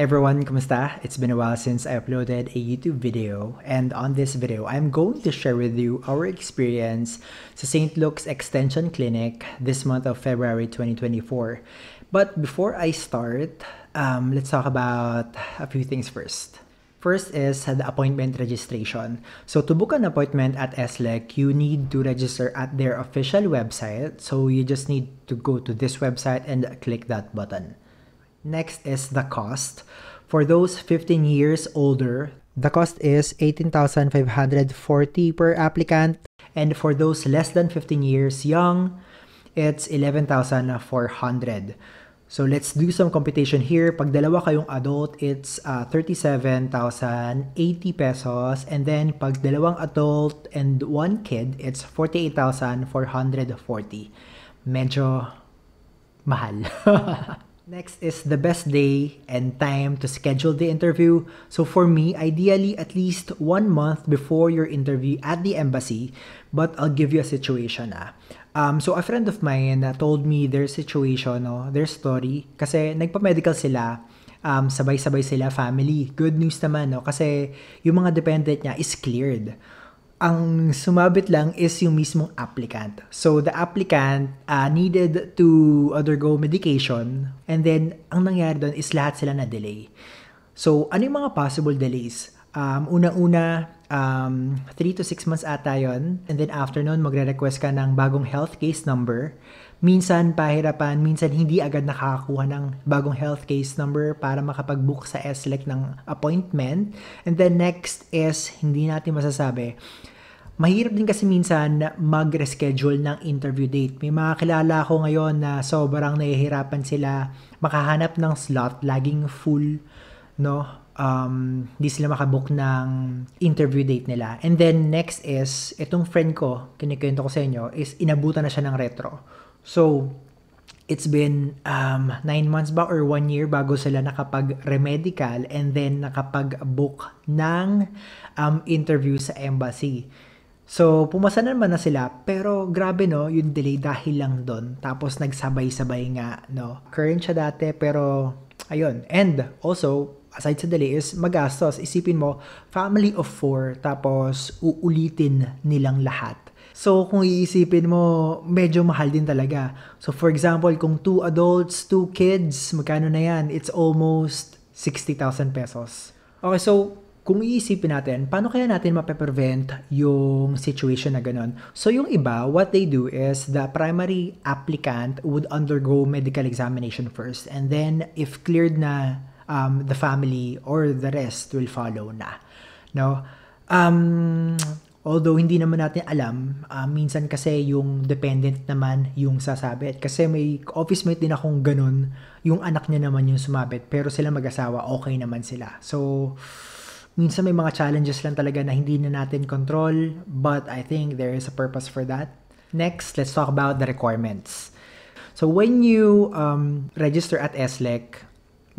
everyone, kumusta? It's been a while since I uploaded a YouTube video and on this video, I'm going to share with you our experience at St. Luke's Extension Clinic this month of February 2024. But before I start, um, let's talk about a few things first. First is the appointment registration. So to book an appointment at SLEC, you need to register at their official website. So you just need to go to this website and click that button. Next is the cost. For those 15 years older, the cost is 18,540 per applicant. And for those less than 15 years young, it's 11,400. So let's do some computation here. Pag dalawa kayong adult, it's uh, 37,080 pesos. And then pag dalawang adult and one kid, it's 48,440. Medyo mahal. Next is the best day and time to schedule the interview. So for me, ideally at least one month before your interview at the embassy, but I'll give you a situation ah. Um, so a friend of mine uh, told me their situation, no, oh, their story, kasi nagpa-medical sila, um, sabay-sabay sila family. Good news naman, no, oh, kasi yung mga dependent niya is cleared ang sumabit lang is yung mismong applicant. So the applicant uh, needed to undergo medication and then ang nangyari doon is lahat sila na delay. So ano yung mga possible delays? Um, Una-una, um, 3 to 6 months ata yon. And then after nun, magre-request ka ng bagong health case number minsan pahirapan, minsan hindi agad nakakakuha ng bagong health case number para makapag-book sa SLEC ng appointment. And then next is, hindi natin masasabi, mahirap din kasi minsan mag-reschedule ng interview date. May mga kilala ko ngayon na sobrang nahihirapan sila makahanap ng slot, laging full, no? Um, di sila makabook ng interview date nila. And then next is, itong friend ko, kinikwento ko sa inyo, is inabutan na siya ng retro So, it's been um, nine months ba or one year bago sila nakapag-remedical and then nakapag-book ng um, interview sa embassy. So, pumasa naman na sila, pero grabe no, yung delay dahil lang doon. Tapos nagsabay-sabay nga, no. Current siya dati, pero ayun. And also, aside sa delay is magastos. Isipin mo, family of four, tapos uulitin nilang lahat So, kung iisipin mo, medyo mahal din talaga. So, for example, kung two adults, two kids, magkano na yan? It's almost 60,000 pesos. Okay, so kung iisipin natin, paano kaya natin mape-prevent yung situation na ganun? So yung iba, what they do is the primary applicant would undergo medical examination first and then if cleared na um, the family or the rest will follow na. No? Um, Although hindi naman natin alam, uh, minsan kasi yung dependent naman yung sasabit. Kasi may office mate din akong ganun, yung anak niya naman yung sumabit, pero sila mag-asawa, okay naman sila. So, minsan may mga challenges lang talaga na hindi na natin control, but I think there is a purpose for that. Next, let's talk about the requirements. So when you um, register at SLEC,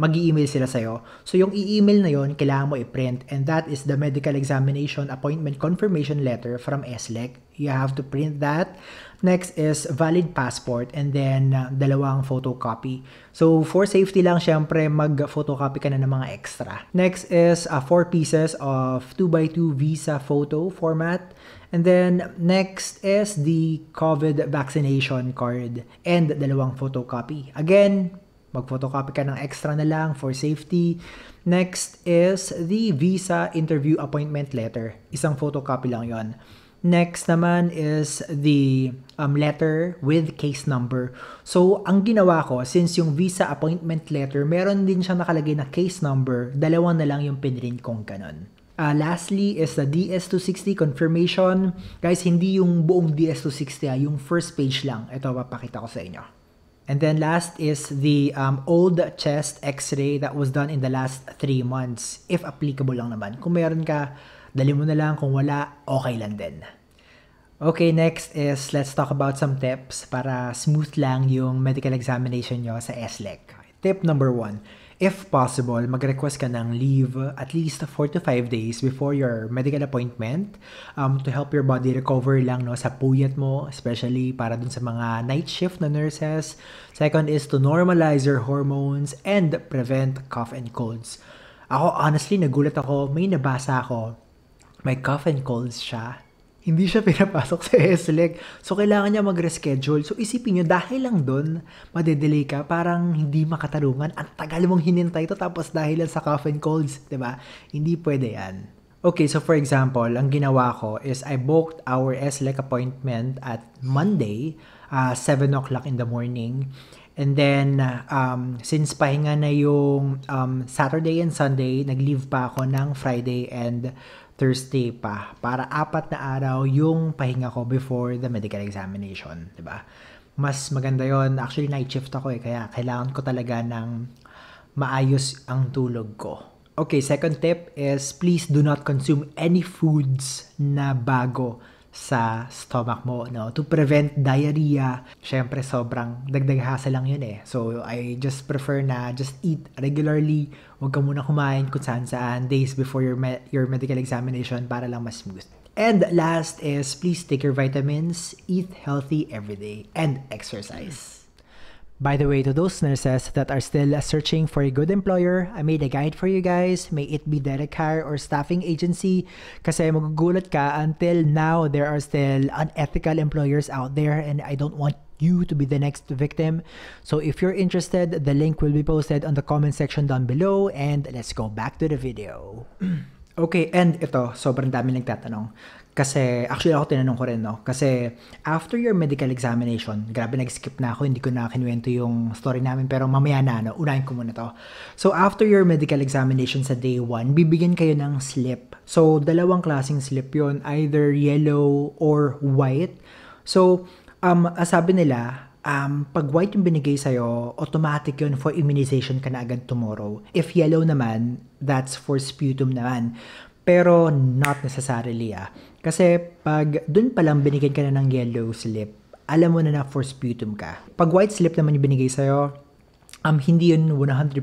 mag email sila sa'yo. So yung i-email na yon kailangan mo i-print and that is the medical examination appointment confirmation letter from SLEC. You have to print that. Next is valid passport and then uh, dalawang photocopy. So for safety lang syempre mag-photocopy ka na ng mga extra. Next is uh, four pieces of 2x2 visa photo format. And then next is the COVID vaccination card and dalawang photocopy. Again, Mag-photocopy ka ng extra na lang for safety. Next is the visa interview appointment letter. Isang photocopy lang yon. Next naman is the um, letter with case number. So, ang ginawa ko, since yung visa appointment letter, meron din siya nakalagay na case number, dalawa na lang yung pinrint kong ganun. Uh, lastly is the DS260 confirmation. Guys, hindi yung buong DS260, ha, ah, yung first page lang. Ito, papakita ko sa inyo. And then last is the um, old chest x-ray that was done in the last 3 months, if applicable lang naman. Kung meron ka, dali mo na lang. Kung wala, okay lang din. Okay, next is let's talk about some tips para smooth lang yung medical examination nyo sa SLEC. Tip number one, if possible, mag-request ka ng leave at least 4 to 5 days before your medical appointment um, to help your body recover lang no, sa puyat mo, especially para dun sa mga night shift na nurses. Second is to normalize your hormones and prevent cough and colds. Ako, honestly, nagulat ako. May nabasa ako. May cough and colds siya hindi siya pinapasok sa SLEC. So, kailangan niya mag-reschedule. So, isipin nyo, dahil lang doon, madedelay ka, parang hindi makatarungan. Ang tagal mong hinintay ito, tapos dahil lang sa cough and colds, di ba? Hindi pwede yan. Okay, so for example, ang ginawa ko is I booked our SLEC appointment at Monday, uh, ah, 7 o'clock in the morning. And then, um, since pahinga na yung um, Saturday and Sunday, nag-leave pa ako ng Friday and Thursday pa para apat na araw yung pahinga ko before the medical examination, 'di ba? Mas maganda 'yon. Actually night shift ako eh kaya kailangan ko talaga ng maayos ang tulog ko. Okay, second tip is please do not consume any foods na bago sa stomach mo, no? To prevent diarrhea, syempre sobrang dagdag hassle lang yun eh. So, I just prefer na just eat regularly. Huwag ka muna kumain kung saan saan days before your, me- your medical examination para lang mas smooth. And last is, please take your vitamins, eat healthy every day, and exercise. By the way, to those nurses that are still searching for a good employer, I made a guide for you guys. May it be direct hire or staffing agency. Kasi magugulat ka until now, there are still unethical employers out there and I don't want you to be the next victim. So if you're interested, the link will be posted on the comment section down below and let's go back to the video. okay, and ito, sobrang dami nagtatanong. Kasi, actually ako tinanong ko rin, no? Kasi, after your medical examination, grabe nag-skip na ako, hindi ko na kinuwento yung story namin, pero mamaya na, no? Unahin ko muna to. So, after your medical examination sa day 1, bibigyan kayo ng slip. So, dalawang klaseng slip yon either yellow or white. So, um, ah, sabi nila, um, pag white yung binigay sa'yo, automatic yon for immunization ka na agad tomorrow. If yellow naman, that's for sputum naman. Pero not necessarily ah kasi pag dun pa lang binigyan ka na ng yellow slip, alam mo na na for sputum ka. Pag white slip naman yung binigay sa'yo, um, hindi yun 100%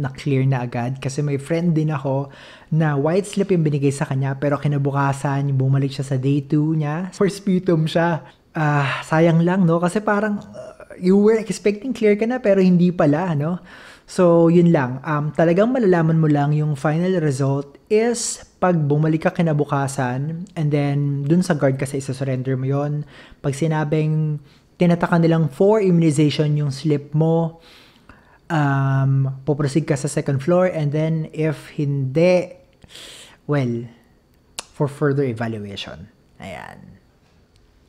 na clear na agad kasi may friend din ako na white slip yung binigay sa kanya pero kinabukasan bumalik siya sa day 2 niya for sputum siya. Ah, uh, sayang lang no kasi parang uh, you were expecting clear ka na pero hindi pala no. So, yun lang. Um, talagang malalaman mo lang yung final result is pag bumalik ka kinabukasan and then dun sa guard kasi isa-surrender mo yon Pag sinabing tinatakan nilang for immunization yung slip mo, um, puproceed ka sa second floor and then if hindi, well, for further evaluation. Ayan.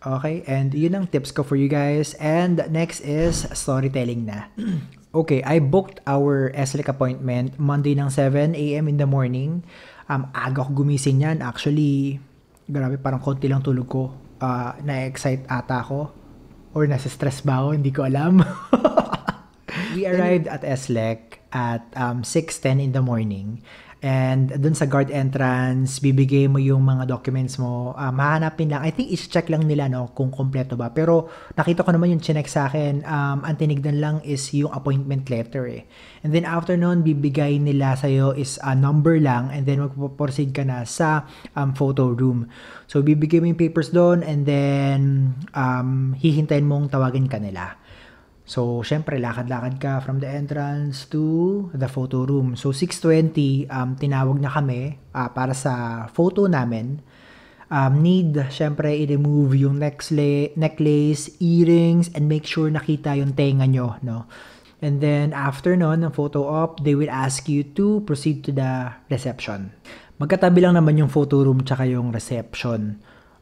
Okay, and yun ang tips ko for you guys. And next is storytelling na. okay, I booked our SLIC e appointment Monday ng 7 a.m. in the morning. Um, aga ko gumising niyan. Actually, grabe, parang konti lang tulog ko. Uh, na-excite ata ako. Or nasa-stress ba ako? Hindi ko alam. We arrived at SLEC at um, 6.10 in the morning. And dun sa guard entrance, bibigay mo yung mga documents mo. Um, ah, hahanapin lang. I think is-check lang nila no, kung kompleto ba. Pero nakita ko naman yung chinek sa akin. Um, ang tinignan lang is yung appointment letter eh. And then after noon, bibigay nila sa'yo is a number lang. And then magpo-proceed ka na sa um, photo room. So bibigay mo yung papers doon and then um, hihintayin mong tawagin ka nila. So, syempre, lakad-lakad ka from the entrance to the photo room. So, 6.20, um, tinawag na kami uh, para sa photo namin. Um, need, syempre, i-remove yung necklace, necklace, earrings, and make sure nakita yung tenga nyo, no? And then, after nun, ng photo op, they will ask you to proceed to the reception. Magkatabi lang naman yung photo room tsaka yung reception.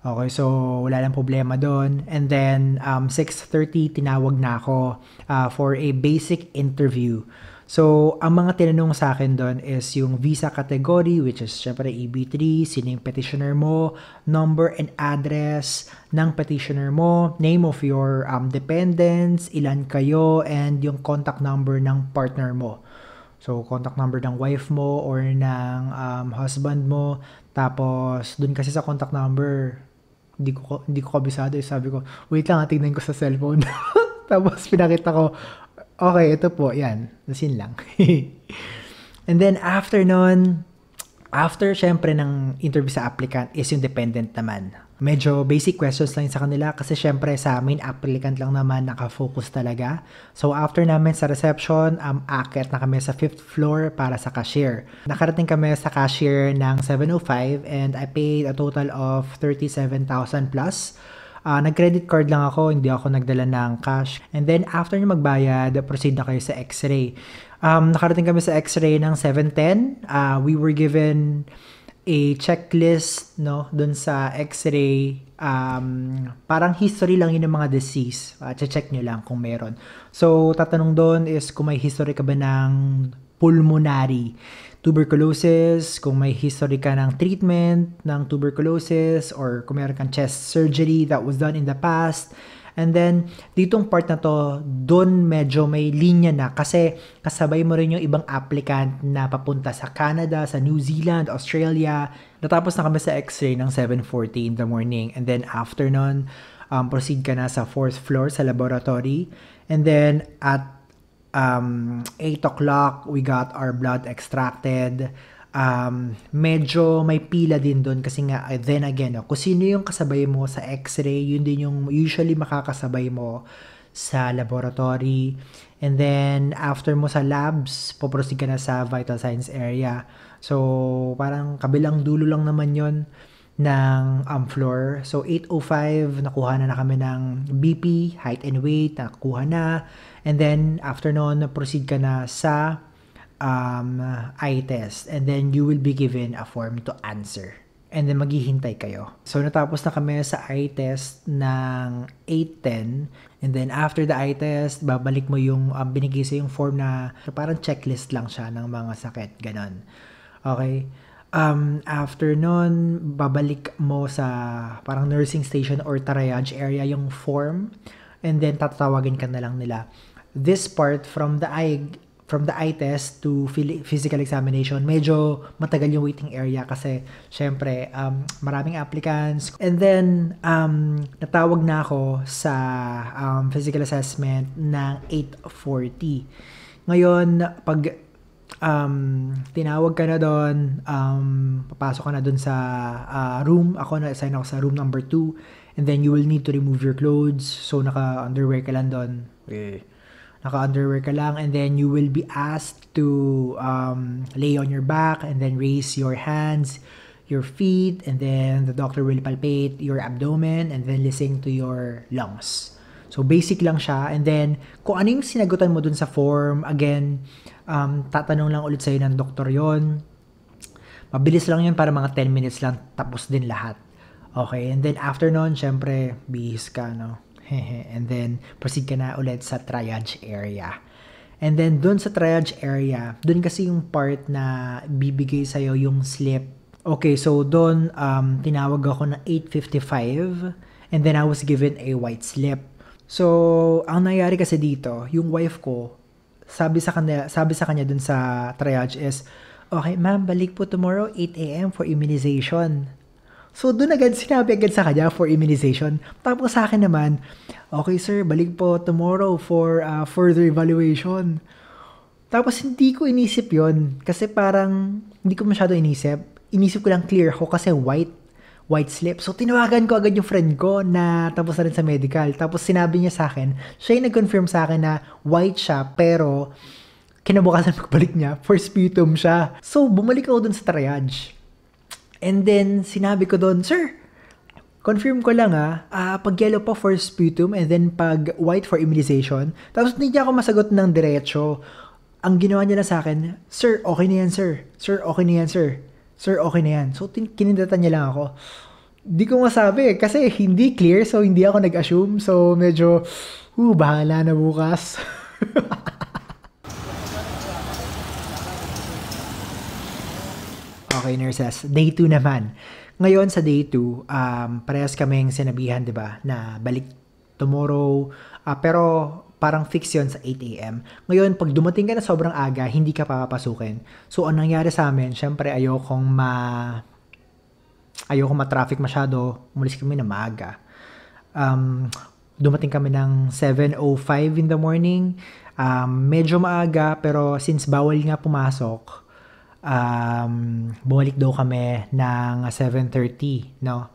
Okay, so wala lang problema doon. And then, um, 6.30, tinawag na ako uh, for a basic interview. So, ang mga tinanong sa akin doon is yung visa category, which is syempre EB3, sino yung petitioner mo, number and address ng petitioner mo, name of your um, dependents, ilan kayo, and yung contact number ng partner mo. So, contact number ng wife mo or ng um, husband mo. Tapos, dun kasi sa contact number, hindi ko, hindi ko kabisado. Eh. Sabi ko, wait lang, ah, tingnan ko sa cellphone. Tapos pinakita ko, okay, ito po, yan. Nasin lang. And then after nun, After syempre ng interview sa applicant is yung dependent naman. Medyo basic questions lang sa kanila kasi syempre sa main applicant lang naman nakafocus talaga. So after namin sa reception, um, akit na kami sa 5th floor para sa cashier. Nakarating kami sa cashier ng 7.05 and I paid a total of 37,000 plus. Uh, nag-credit card lang ako, hindi ako nagdala ng cash. And then after nyo magbayad, proceed na kayo sa x-ray um, nakarating kami sa x-ray ng 710. Uh, we were given a checklist no doon sa x-ray um, parang history lang yun ng mga disease uh, check nyo lang kung meron so tatanong doon is kung may history ka ba ng pulmonary tuberculosis kung may history ka ng treatment ng tuberculosis or kung meron kang chest surgery that was done in the past And then, ditong part na to, doon medyo may linya na kasi kasabay mo rin yung ibang applicant na papunta sa Canada, sa New Zealand, Australia. Natapos na kami sa x-ray ng 7.40 in the morning. And then, after nun, um, proceed ka na sa fourth floor sa laboratory. And then, at um, 8 o'clock, we got our blood extracted um, medyo may pila din doon kasi nga eh, then again no, oh, kung sino yung kasabay mo sa x-ray yun din yung usually makakasabay mo sa laboratory and then after mo sa labs poprosig ka na sa vital signs area so parang kabilang dulo lang naman yon ng um, floor. So, 8.05, nakuha na na kami ng BP, height and weight, nakuha na. And then, after noon, proceed ka na sa um, eye test and then you will be given a form to answer. And then maghihintay kayo. So natapos na kami sa eye test ng 8.10 and then after the eye test, babalik mo yung um, binigay sa yung form na parang checklist lang siya ng mga sakit, ganun. Okay? Um, after nun, babalik mo sa parang nursing station or triage area yung form and then tatawagin ka na lang nila. This part from the eye from the eye test to physical examination, medyo matagal yung waiting area kasi syempre um, maraming applicants. And then um, natawag na ako sa um, physical assessment ng 8.40. Ngayon, pag um, tinawag ka na doon, um, papasok ka na doon sa uh, room. Ako na-assign ako sa room number 2. And then you will need to remove your clothes. So naka-underwear ka lang doon. Okay naka-underwear ka lang and then you will be asked to um, lay on your back and then raise your hands, your feet, and then the doctor will palpate your abdomen and then listen to your lungs. So basic lang siya and then kung ano yung sinagutan mo dun sa form, again, um, tatanong lang ulit sa'yo ng doktor yon Mabilis lang yun para mga 10 minutes lang tapos din lahat. Okay, and then after nun, syempre, bihis ka, no? and then, proceed ka na ulit sa triage area. And then, doon sa triage area, doon kasi yung part na bibigay sa sa'yo yung slip. Okay, so doon um, tinawag ako na 8.55 and then I was given a white slip. So, ang nangyari kasi dito, yung wife ko, sabi sa kanya, sabi sa kanya doon sa triage is, okay, ma'am, balik po tomorrow 8 a.m. for immunization. So, doon agad, sinabi agad sa kanya for immunization. Tapos sa akin naman, okay sir, balik po tomorrow for uh, further evaluation. Tapos hindi ko inisip yon kasi parang hindi ko masyado inisip. Inisip ko lang clear ako kasi white white slip. So, tinawagan ko agad yung friend ko na tapos na rin sa medical. Tapos, sinabi niya sa akin, siya yung nag-confirm sa akin na white siya, pero kinabukasan magbalik niya, for sputum siya. So, bumalik ako dun sa triage. And then, sinabi ko doon, Sir, confirm ko lang ha, uh, ah, pag yellow po for sputum and then pag white for immunization. Tapos hindi niya ako masagot ng diretso. Ang ginawa niya na sa akin, Sir, okay na yan, sir. Sir, okay na yan, sir. Sir, okay na yan. So, kinindatan niya lang ako. Hindi ko masabi eh, kasi hindi clear so hindi ako nag-assume. So, medyo, uh, bahala na bukas. Okay, nurses. Day 2 naman. Ngayon sa day 2, um, parehas kaming sinabihan, di ba, na balik tomorrow. Uh, pero parang fix yon sa 8 a.m. Ngayon, pag dumating ka na sobrang aga, hindi ka papapasukin. So, ang nangyari sa amin, syempre ayokong ma... Ayokong ma-traffic masyado. Umalis kami na maaga. Um, dumating kami ng 7.05 in the morning. Um, medyo maaga, pero since bawal nga pumasok, um, bumalik daw kami ng 7.30, no?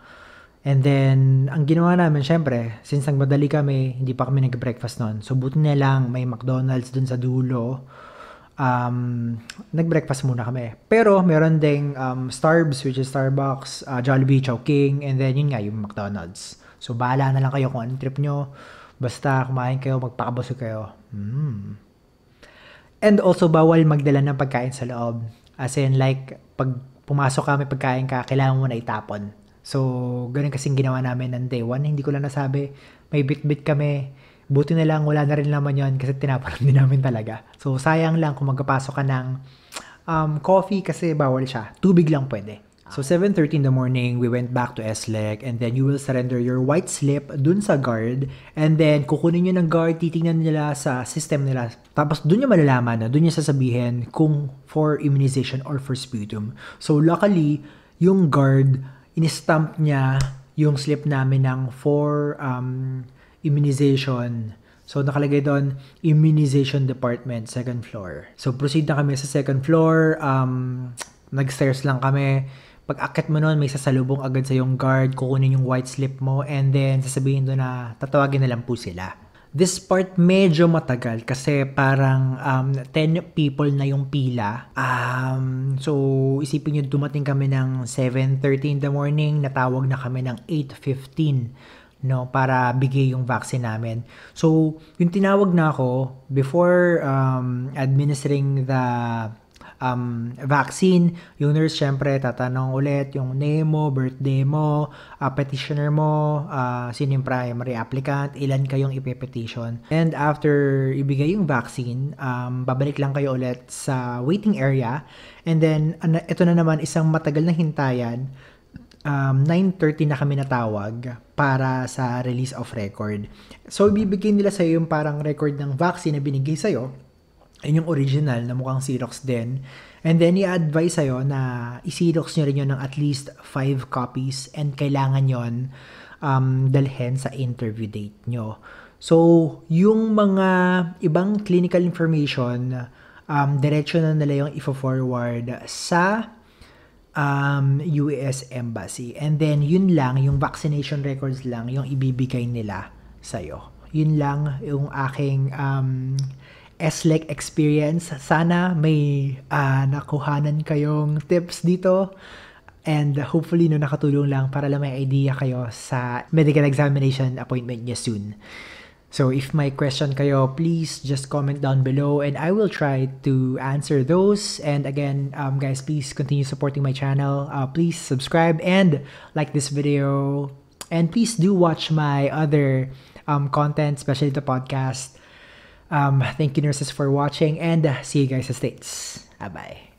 And then, ang ginawa namin, syempre, since ang madali kami, hindi pa kami nag-breakfast noon. So, buti na lang, may McDonald's dun sa dulo. Um, nag-breakfast muna kami. Pero, meron ding um, Starbs, which is Starbucks, uh, Jollibee, Chowking, and then, yun nga, yung McDonald's. So, bahala na lang kayo kung anong trip nyo. Basta, kumain kayo, magpakabusog kayo. Mm. And also, bawal magdala ng pagkain sa loob As in like, pag pumasok kami, pagkain ka, kailangan mo na itapon. So, ganun kasing ginawa namin ng day one. Hindi ko lang nasabi, may bit-bit kami. Buti na lang, wala na rin naman yon kasi tinapon din namin talaga. So, sayang lang kung magpapasok ka ng um, coffee kasi bawal siya. Tubig lang pwede. So 7.30 in the morning, we went back to SLEC and then you will surrender your white slip dun sa guard and then kukunin niyo ng guard, titingnan nila sa system nila. Tapos dun niya malalaman na dun nyo sasabihin kung for immunization or for sputum. So luckily, yung guard, in-stamp niya yung slip namin ng for um, immunization. So nakalagay doon, immunization department, second floor. So proceed na kami sa second floor. Um, nag-stairs lang kami pag akit mo noon, may sasalubong agad sa yung guard, kukunin yung white slip mo, and then sasabihin doon na tatawagin na lang po sila. This part medyo matagal kasi parang um, 10 people na yung pila. Um, so, isipin nyo, dumating kami ng 7.30 in the morning, natawag na kami ng 8.15 no para bigay yung vaccine namin. So, yung tinawag na ako before um, administering the um, vaccine, yung nurse syempre tatanong ulit yung name mo, birthday mo, uh, petitioner mo, uh, sino yung primary applicant, ilan kayong ipepetition. And after ibigay yung vaccine, um, babalik lang kayo ulit sa waiting area. And then, ito na naman isang matagal na hintayan um, 9.30 na kami natawag para sa release of record. So, ibibigay nila sa'yo yung parang record ng vaccine na binigay sa'yo. Yun yung original na mukhang Xerox din. And then, i-advise sa'yo na i-Xerox nyo rin yun ng at least 5 copies and kailangan yon um, dalhin sa interview date nyo. So, yung mga ibang clinical information, um, diretso na nila yung ifo-forward sa um, US Embassy. And then, yun lang, yung vaccination records lang, yung ibibigay nila sa'yo. Yun lang yung aking um, SLEC experience. Sana may uh, nakuhanan kayong tips dito. And hopefully, no, nakatulong lang para lang may idea kayo sa medical examination appointment niya soon. So if may question kayo, please just comment down below and I will try to answer those. And again, um, guys, please continue supporting my channel. Uh, please subscribe and like this video. And please do watch my other um, content, especially the podcast. Um, thank you nurses for watching and uh, see you guys in the States. Bye-bye.